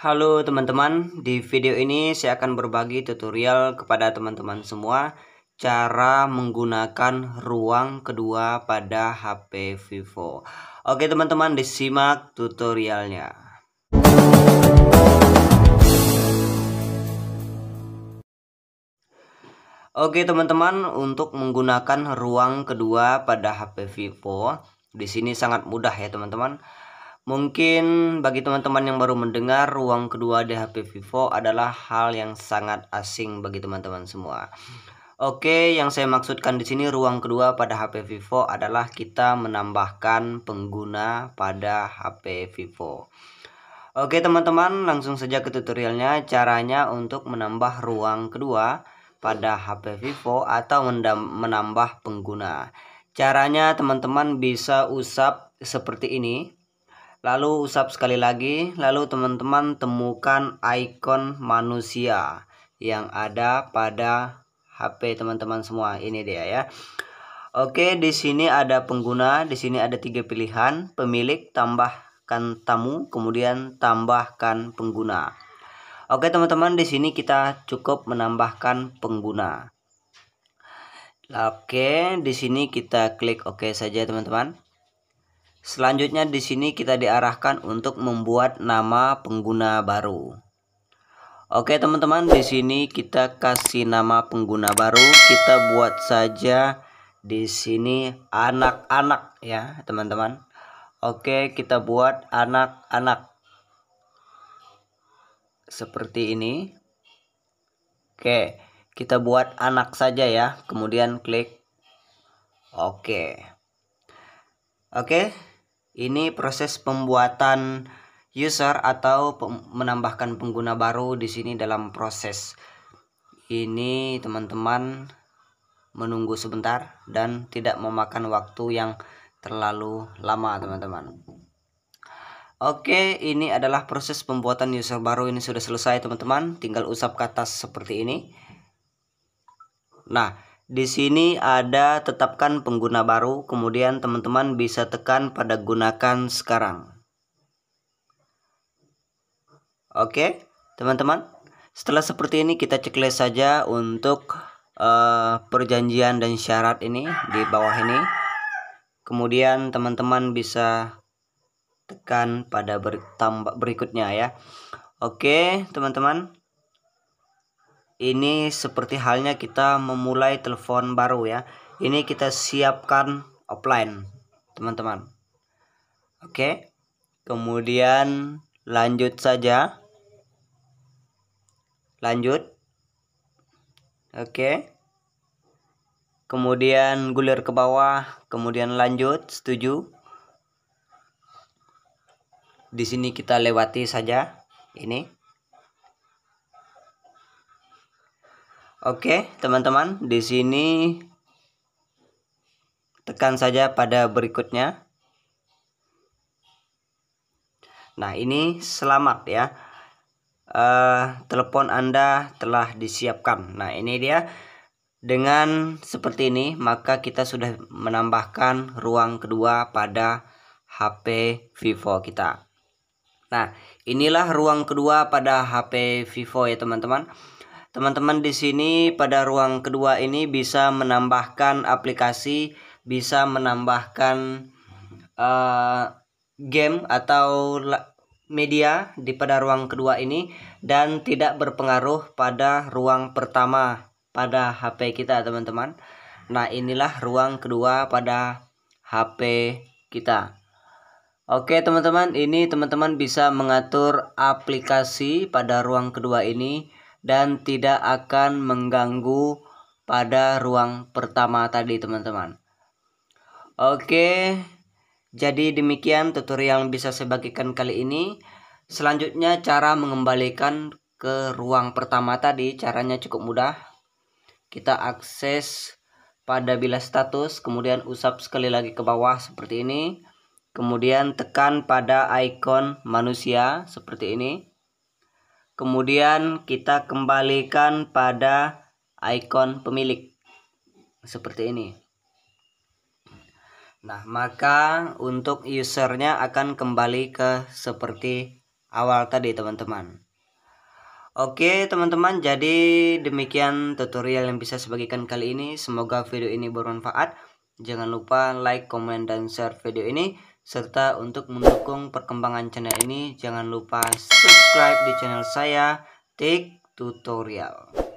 Halo teman-teman, di video ini saya akan berbagi tutorial kepada teman-teman semua cara menggunakan ruang kedua pada HP Vivo. Oke teman-teman, disimak tutorialnya. Oke teman-teman, untuk menggunakan ruang kedua pada HP Vivo, di sini sangat mudah ya teman-teman. Mungkin bagi teman-teman yang baru mendengar ruang kedua di HP Vivo adalah hal yang sangat asing bagi teman-teman semua. Oke, yang saya maksudkan di sini ruang kedua pada HP Vivo adalah kita menambahkan pengguna pada HP Vivo. Oke teman-teman, langsung saja ke tutorialnya caranya untuk menambah ruang kedua pada HP Vivo atau menambah pengguna. Caranya teman-teman bisa usap seperti ini Lalu usap sekali lagi, lalu teman-teman temukan icon manusia yang ada pada HP teman-teman semua. Ini dia ya. Oke, di sini ada pengguna, di sini ada tiga pilihan, pemilik, tambahkan tamu, kemudian tambahkan pengguna. Oke, teman-teman, di sini kita cukup menambahkan pengguna. Oke, di sini kita klik oke saja, teman-teman. Selanjutnya di sini kita diarahkan untuk membuat nama pengguna baru. Oke teman-teman, di sini kita kasih nama pengguna baru. Kita buat saja di sini anak-anak ya, teman-teman. Oke, kita buat anak-anak. Seperti ini. Oke, kita buat anak saja ya, kemudian klik oke. Oke, ini proses pembuatan user atau menambahkan pengguna baru di sini dalam proses. Ini teman-teman menunggu sebentar dan tidak memakan waktu yang terlalu lama teman-teman. Oke, ini adalah proses pembuatan user baru ini sudah selesai teman-teman. Tinggal usap ke atas seperti ini. Nah, di sini ada tetapkan pengguna baru, kemudian teman-teman bisa tekan pada gunakan sekarang. Oke, teman-teman. Setelah seperti ini kita ceklis saja untuk uh, perjanjian dan syarat ini di bawah ini. Kemudian teman-teman bisa tekan pada bertambah berikutnya ya. Oke, teman-teman ini seperti halnya kita memulai telepon baru ya ini kita siapkan offline teman-teman oke kemudian lanjut saja lanjut oke kemudian gulir ke bawah kemudian lanjut setuju di sini kita lewati saja ini Oke, teman-teman, di sini tekan saja pada berikutnya. Nah, ini selamat ya. Uh, telepon Anda telah disiapkan. Nah, ini dia. Dengan seperti ini, maka kita sudah menambahkan ruang kedua pada HP Vivo kita. Nah, inilah ruang kedua pada HP Vivo ya, teman-teman. Teman-teman di sini pada ruang kedua ini bisa menambahkan aplikasi, bisa menambahkan uh, game atau media di pada ruang kedua ini dan tidak berpengaruh pada ruang pertama pada HP kita teman-teman. Nah, inilah ruang kedua pada HP kita. Oke, teman-teman, ini teman-teman bisa mengatur aplikasi pada ruang kedua ini dan tidak akan mengganggu pada ruang pertama tadi teman-teman Oke jadi demikian tutorial yang bisa saya bagikan kali ini selanjutnya cara mengembalikan ke ruang pertama tadi caranya cukup mudah kita akses pada bila status kemudian usap sekali lagi ke bawah seperti ini kemudian tekan pada icon manusia seperti ini Kemudian kita kembalikan pada icon pemilik. Seperti ini. Nah, maka untuk usernya akan kembali ke seperti awal tadi, teman-teman. Oke, teman-teman, jadi demikian tutorial yang bisa saya bagikan kali ini. Semoga video ini bermanfaat. Jangan lupa like, komen, dan share video ini. Serta untuk mendukung perkembangan channel ini, jangan lupa subscribe di channel saya, Tik Tutorial.